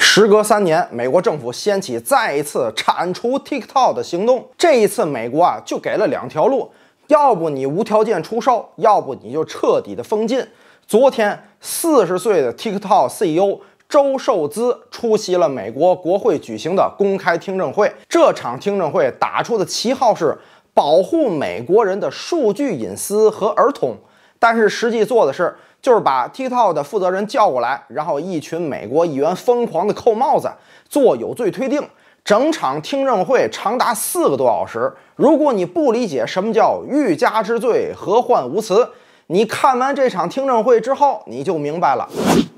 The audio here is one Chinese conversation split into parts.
时隔三年，美国政府掀起再一次铲除 TikTok 的行动。这一次，美国啊就给了两条路：要不你无条件出售，要不你就彻底的封禁。昨天，四十岁的 TikTok CEO 周受资出席了美国国会举行的公开听证会。这场听证会打出的旗号是保护美国人的数据隐私和儿童，但是实际做的是。就是把 TikTok 的负责人叫过来，然后一群美国议员疯狂的扣帽子，做有罪推定。整场听证会长达四个多小时。如果你不理解什么叫欲加之罪，何患无辞，你看完这场听证会之后，你就明白了。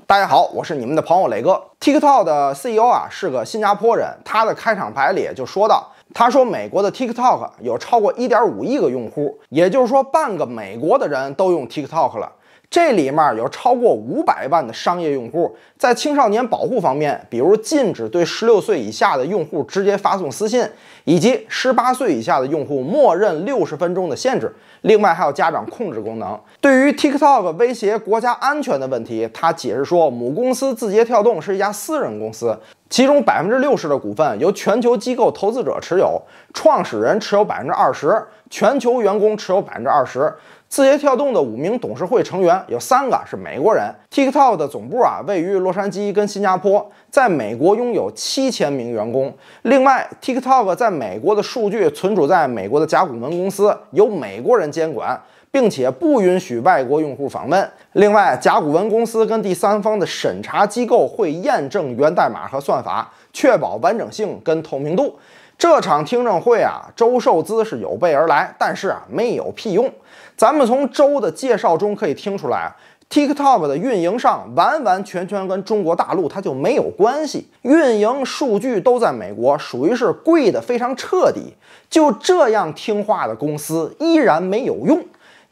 大家好，我是你们的朋友磊哥。TikTok 的 CEO 啊是个新加坡人，他的开场白里就说到，他说美国的 TikTok 有超过1.5亿个用户，也就是说半个美国的人都用 TikTok 了。这里面有超过五百万的商业用户。在青少年保护方面，比如禁止对十六岁以下的用户直接发送私信，以及十八岁以下的用户默认六十分钟的限制。另外，还有家长控制功能。对于 TikTok 威胁国家安全的问题，他解释说，母公司字节跳动是一家私人公司，其中百分之六十的股份由全球机构投资者持有，创始人持有百分之二十。全球员工持有百分之二十。字节跳动的五名董事会成员有三个是美国人。TikTok 的总部啊位于洛杉矶跟新加坡，在美国拥有七千名员工。另外，TikTok 在美国的数据存储在美国的甲骨文公司，由美国人监管，并且不允许外国用户访问。另外，甲骨文公司跟第三方的审查机构会验证源代码和算法，确保完整性跟透明度。这场听证会啊，周受资是有备而来，但是啊，没有屁用。咱们从周的介绍中可以听出来啊，TikTok 的运营上完完全全跟中国大陆它就没有关系，运营数据都在美国，属于是跪的非常彻底。就这样听话的公司依然没有用。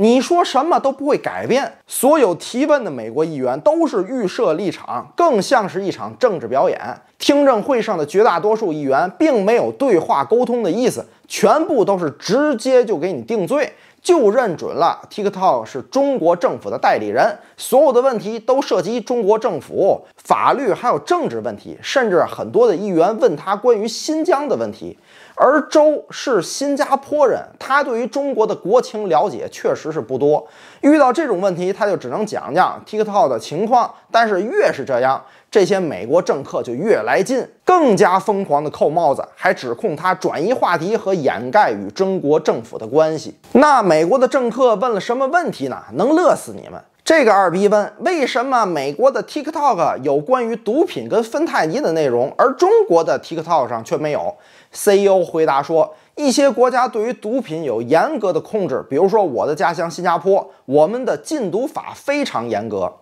你说什么都不会改变。所有提问的美国议员都是预设立场，更像是一场政治表演。听证会上的绝大多数议员并没有对话沟通的意思，全部都是直接就给你定罪，就认准了 TikTok 是中国政府的代理人。所有的问题都涉及中国政府、法律还有政治问题，甚至很多的议员问他关于新疆的问题。而周是新加坡人，他对于中国的国情了解确实是不多。遇到这种问题，他就只能讲讲 TikTok 的情况。但是越是这样，这些美国政客就越来劲，更加疯狂的扣帽子，还指控他转移话题和掩盖与中国政府的关系。那美国的政客问了什么问题呢？能乐死你们！这个二逼问：为什么美国的 TikTok 有关于毒品跟芬太尼的内容，而中国的 TikTok 上却没有？CEO 回答说：“一些国家对于毒品有严格的控制，比如说我的家乡新加坡，我们的禁毒法非常严格。”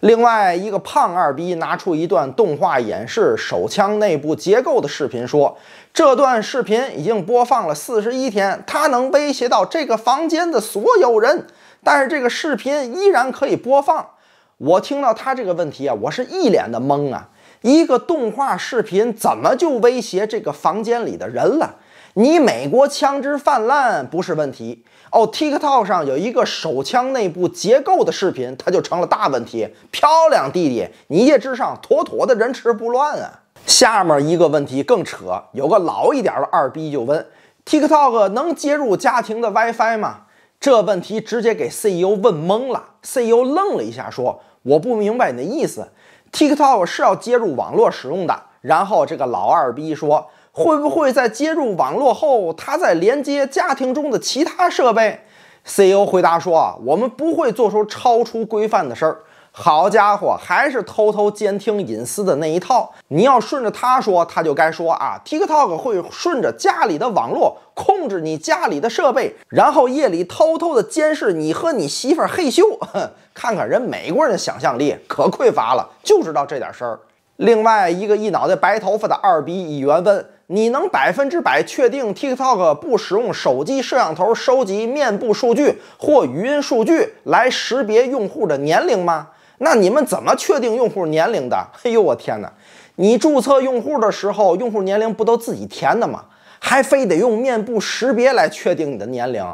另外一个胖二逼拿出一段动画演示手枪内部结构的视频，说：“这段视频已经播放了四十一天，它能威胁到这个房间的所有人，但是这个视频依然可以播放。”我听到他这个问题啊，我是一脸的懵啊。一个动画视频怎么就威胁这个房间里的人了？你美国枪支泛滥不是问题哦，TikTok 上有一个手枪内部结构的视频，它就成了大问题。漂亮弟弟，一夜之上，妥妥的人吃不乱啊！下面一个问题更扯，有个老一点的二逼就问：TikTok 能接入家庭的 WiFi 吗？这问题直接给 CEO 问懵了，CEO 愣了一下，说：“我不明白你的意思。” TikTok 是要接入网络使用的，然后这个老二逼说会不会在接入网络后，它在连接家庭中的其他设备？CEO 回答说啊，我们不会做出超出规范的事儿。好家伙，还是偷偷监听隐私的那一套。你要顺着他说，他就该说啊。TikTok 会顺着家里的网络控制你家里的设备，然后夜里偷偷的监视你和你媳妇儿咻，哼，看看人美国人的想象力可匮乏了，就知道这点事儿。另外一个一脑袋白头发的二逼议员问：你能百分之百确定 TikTok 不使用手机摄像头收集面部数据或语音数据来识别用户的年龄吗？那你们怎么确定用户年龄的？哎呦我天哪！你注册用户的时候，用户年龄不都自己填的吗？还非得用面部识别来确定你的年龄？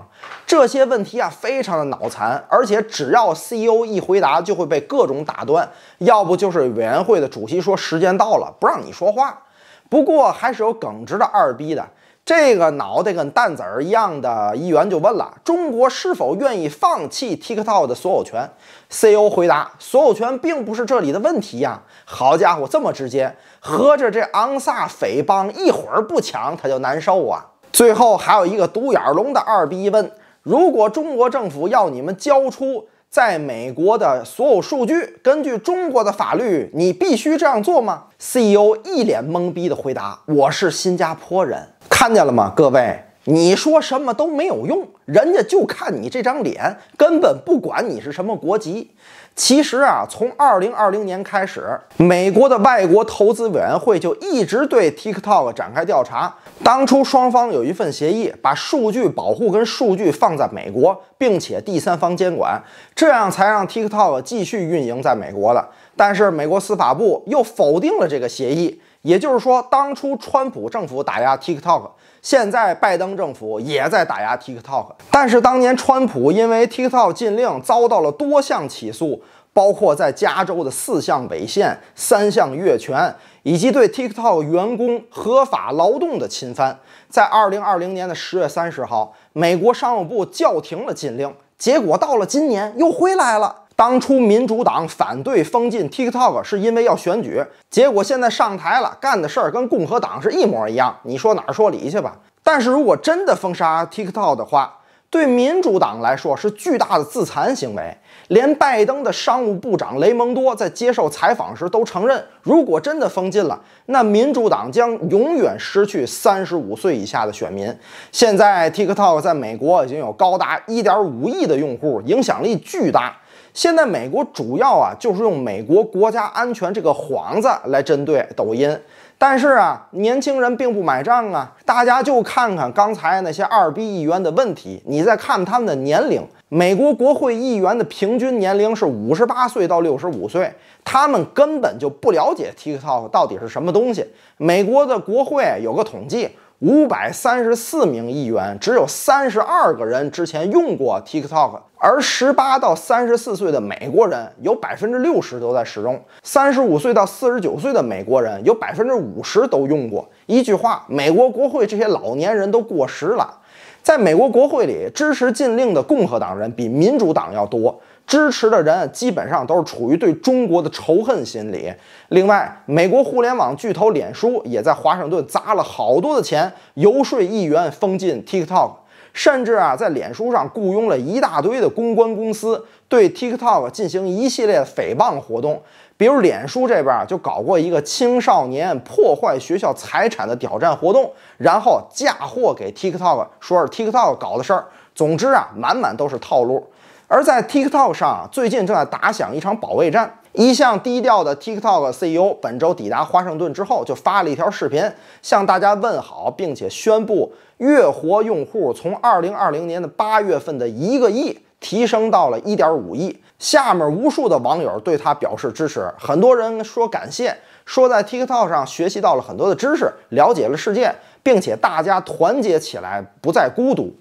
这些问题啊，非常的脑残。而且只要 CEO 一回答，就会被各种打断，要不就是委员会的主席说时间到了，不让你说话。不过还是有耿直的二逼的。这个脑袋跟弹子儿一样的议员就问了：“中国是否愿意放弃 TikTok 的所有权？” CEO 回答：“所有权并不是这里的问题呀。”好家伙，这么直接，合着这昂萨匪帮一会儿不抢他就难受啊！最后还有一个独眼龙的二逼问：“如果中国政府要你们交出在美国的所有数据，根据中国的法律，你必须这样做吗？” CEO 一脸懵逼的回答：“我是新加坡人。”看见了吗，各位？你说什么都没有用，人家就看你这张脸，根本不管你是什么国籍。其实啊，从二零二零年开始，美国的外国投资委员会就一直对 TikTok 展开调查。当初双方有一份协议，把数据保护跟数据放在美国，并且第三方监管，这样才让 TikTok 继续运营在美国的。但是美国司法部又否定了这个协议。也就是说，当初川普政府打压 TikTok，现在拜登政府也在打压 TikTok。但是当年川普因为 TikTok 禁令遭到了多项起诉，包括在加州的四项违宪、三项越权，以及对 TikTok 员工合法劳动的侵犯。在二零二零年的十月三十号，美国商务部叫停了禁令，结果到了今年又回来了。当初民主党反对封禁 TikTok 是因为要选举，结果现在上台了，干的事儿跟共和党是一模一样。你说哪儿说理去吧？但是如果真的封杀 TikTok 的话，对民主党来说是巨大的自残行为。连拜登的商务部长雷蒙多在接受采访时都承认，如果真的封禁了，那民主党将永远失去三十五岁以下的选民。现在 TikTok 在美国已经有高达一点五亿的用户，影响力巨大。现在美国主要啊，就是用美国国家安全这个幌子来针对抖音，但是啊，年轻人并不买账啊。大家就看看刚才那些二逼议员的问题，你再看他们的年龄，美国国会议员的平均年龄是五十八岁到六十五岁，他们根本就不了解 TikTok 到底是什么东西。美国的国会有个统计。五百三十四名议员，只有三十二个人之前用过 TikTok，而十八到三十四岁的美国人有百分之六十都在使用，三十五岁到四十九岁的美国人有百分之五十都用过。一句话，美国国会这些老年人都过时了。在美国国会里，支持禁令的共和党人比民主党要多。支持的人基本上都是处于对中国的仇恨心理。另外，美国互联网巨头脸书也在华盛顿砸了好多的钱游说议员封禁 TikTok，甚至啊，在脸书上雇佣了一大堆的公关公司对 TikTok 进行一系列诽谤活动。比如脸书这边就搞过一个青少年破坏学校财产的挑战活动，然后嫁祸给 TikTok，说是 TikTok 搞的事儿。总之啊，满满都是套路。而在 TikTok 上，最近正在打响一场保卫战。一向低调的 TikTok CEO 本周抵达华盛顿之后，就发了一条视频向大家问好，并且宣布月活用户从2020年的八月份的一个亿提升到了1.5亿。下面无数的网友对他表示支持，很多人说感谢，说在 TikTok 上学习到了很多的知识，了解了世界，并且大家团结起来，不再孤独。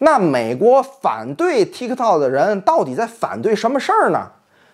那美国反对 TikTok 的人到底在反对什么事儿呢？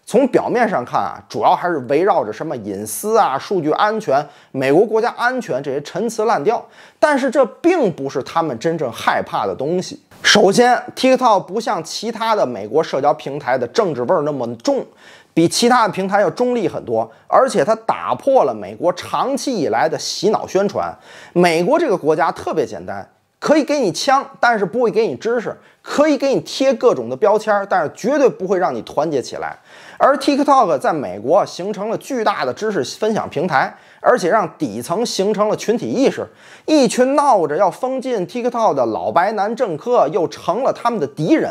从表面上看啊，主要还是围绕着什么隐私啊、数据安全、美国国家安全这些陈词滥调。但是这并不是他们真正害怕的东西。首先，TikTok 不像其他的美国社交平台的政治味儿那么重，比其他的平台要中立很多。而且它打破了美国长期以来的洗脑宣传。美国这个国家特别简单。可以给你枪，但是不会给你知识；可以给你贴各种的标签，但是绝对不会让你团结起来。而 TikTok 在美国形成了巨大的知识分享平台，而且让底层形成了群体意识。一群闹着要封禁 TikTok 的老白男政客，又成了他们的敌人。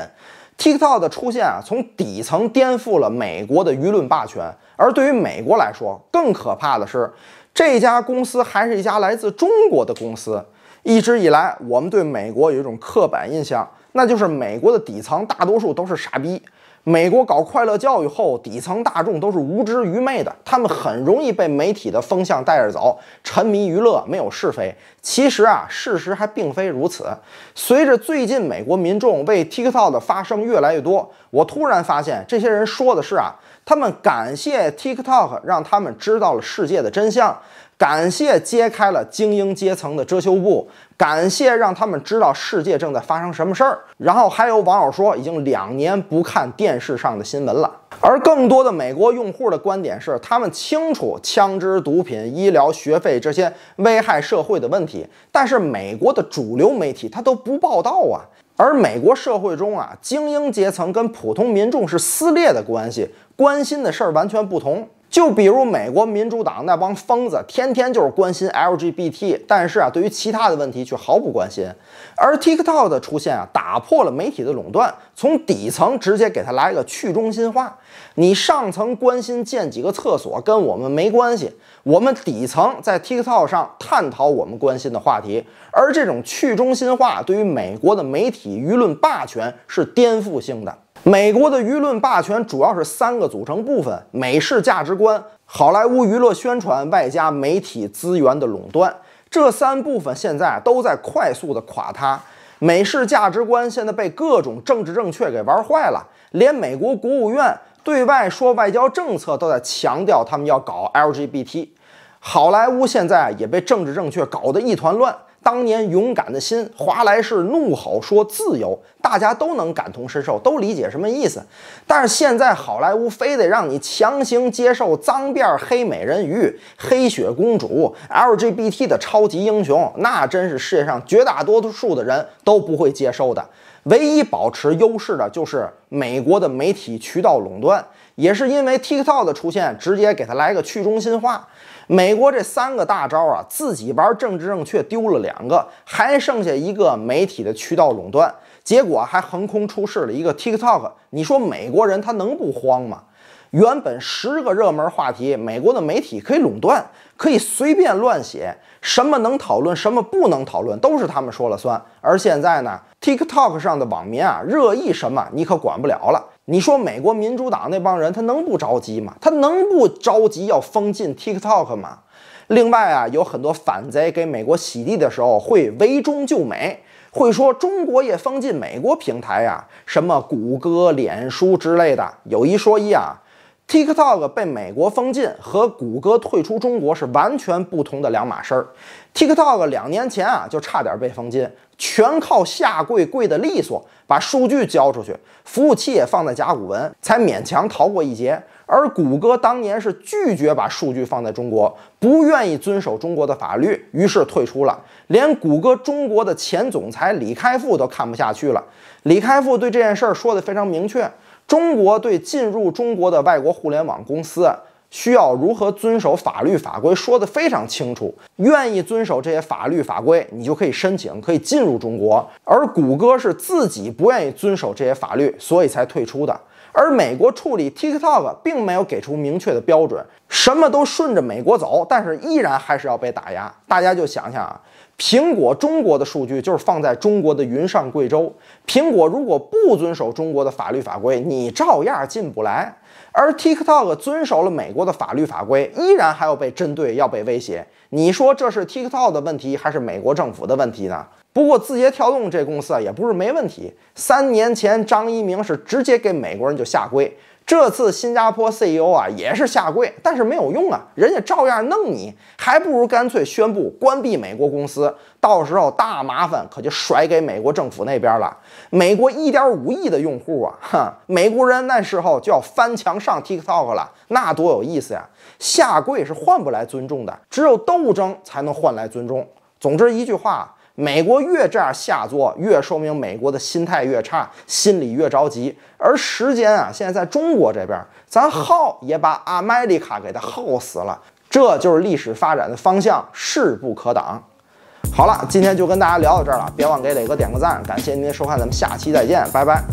TikTok 的出现啊，从底层颠覆了美国的舆论霸权。而对于美国来说，更可怕的是，这家公司还是一家来自中国的公司。一直以来，我们对美国有一种刻板印象，那就是美国的底层大多数都是傻逼。美国搞快乐教育后，底层大众都是无知愚昧的，他们很容易被媒体的风向带着走，沉迷娱乐，没有是非。其实啊，事实还并非如此。随着最近美国民众为 TikTok 的发声越来越多，我突然发现，这些人说的是啊。他们感谢 TikTok 让他们知道了世界的真相，感谢揭开了精英阶层的遮羞布，感谢让他们知道世界正在发生什么事儿。然后还有网友说，已经两年不看电视上的新闻了。而更多的美国用户的观点是，他们清楚枪支、毒品、医疗、学费这些危害社会的问题，但是美国的主流媒体他都不报道啊。而美国社会中啊，精英阶层跟普通民众是撕裂的关系，关心的事儿完全不同。就比如美国民主党那帮疯子，天天就是关心 LGBT，但是啊，对于其他的问题却毫不关心。而 TikTok 的出现啊，打破了媒体的垄断，从底层直接给他来个去中心化。你上层关心建几个厕所跟我们没关系，我们底层在 TikTok 上探讨我们关心的话题。而这种去中心化对于美国的媒体舆论霸权是颠覆性的。美国的舆论霸权主要是三个组成部分：美式价值观、好莱坞娱乐宣传，外加媒体资源的垄断。这三部分现在都在快速的垮塌。美式价值观现在被各种政治正确给玩坏了，连美国国务院对外说外交政策都在强调他们要搞 LGBT。好莱坞现在也被政治正确搞得一团乱。当年勇敢的心，华莱士怒吼说自由，大家都能感同身受，都理解什么意思。但是现在好莱坞非得让你强行接受脏辫黑美人鱼、黑雪公主、LGBT 的超级英雄，那真是世界上绝大多数的人都不会接受的。唯一保持优势的就是美国的媒体渠道垄断，也是因为 TikTok 的出现，直接给他来个去中心化。美国这三个大招啊，自己玩政治正确丢了两个，还剩下一个媒体的渠道垄断，结果还横空出世了一个 TikTok，你说美国人他能不慌吗？原本十个热门话题，美国的媒体可以垄断，可以随便乱写，什么能讨论，什么不能讨论，都是他们说了算。而现在呢，TikTok 上的网民啊，热议什么你可管不了了。你说美国民主党那帮人，他能不着急吗？他能不着急要封禁 TikTok 吗？另外啊，有很多反贼给美国洗地的时候，会围中救美，会说中国也封禁美国平台啊，什么谷歌、脸书之类的。有一说一啊。TikTok 被美国封禁和谷歌退出中国是完全不同的两码事儿。TikTok 两年前啊就差点被封禁，全靠下跪跪得利索，把数据交出去，服务器也放在甲骨文，才勉强逃过一劫。而谷歌当年是拒绝把数据放在中国，不愿意遵守中国的法律，于是退出了。连谷歌中国的前总裁李开复都看不下去了，李开复对这件事儿说的非常明确。中国对进入中国的外国互联网公司。需要如何遵守法律法规，说得非常清楚。愿意遵守这些法律法规，你就可以申请，可以进入中国。而谷歌是自己不愿意遵守这些法律，所以才退出的。而美国处理 TikTok 并没有给出明确的标准，什么都顺着美国走，但是依然还是要被打压。大家就想想啊，苹果中国的数据就是放在中国的云上贵州。苹果如果不遵守中国的法律法规，你照样进不来。而 TikTok 遵守了美国的法律法规，依然还要被针对，要被威胁。你说这是 TikTok 的问题，还是美国政府的问题呢？不过字节跳动这公司啊，也不是没问题。三年前，张一鸣是直接给美国人就下跪。这次新加坡 CEO 啊也是下跪，但是没有用啊，人家照样弄你，还不如干脆宣布关闭美国公司，到时候大麻烦可就甩给美国政府那边了。美国一点五亿的用户啊，哈，美国人那时候就要翻墙上 TikTok 了，那多有意思呀！下跪是换不来尊重的，只有斗争才能换来尊重。总之一句话。美国越这样下作，越说明美国的心态越差，心里越着急。而时间啊，现在在中国这边，咱耗也把阿美利卡给他耗死了。这就是历史发展的方向，势不可挡。好了，今天就跟大家聊到这儿了，别忘给磊哥点个赞，感谢您的收看，咱们下期再见，拜拜。